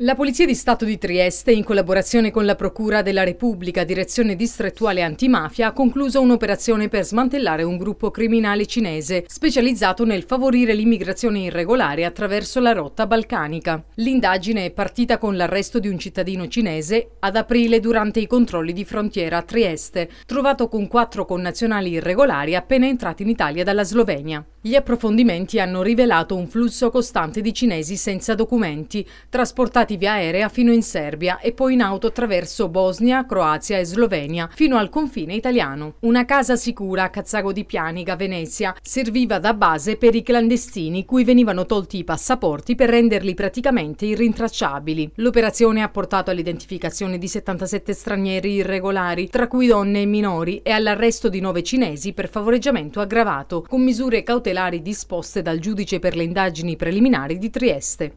La Polizia di Stato di Trieste, in collaborazione con la Procura della Repubblica, Direzione Distrettuale Antimafia, ha concluso un'operazione per smantellare un gruppo criminale cinese specializzato nel favorire l'immigrazione irregolare attraverso la rotta balcanica. L'indagine è partita con l'arresto di un cittadino cinese ad aprile durante i controlli di frontiera a Trieste, trovato con quattro connazionali irregolari appena entrati in Italia dalla Slovenia. Gli approfondimenti hanno rivelato un flusso costante di cinesi senza documenti, trasportati via aerea fino in Serbia e poi in auto attraverso Bosnia, Croazia e Slovenia, fino al confine italiano. Una casa sicura a Cazzago di Pianiga, Venezia, serviva da base per i clandestini cui venivano tolti i passaporti per renderli praticamente irrintracciabili. L'operazione ha portato all'identificazione di 77 stranieri irregolari, tra cui donne e minori, e all'arresto di 9 cinesi per favoreggiamento aggravato, con misure cautelari cautelari disposte dal giudice per le indagini preliminari di Trieste.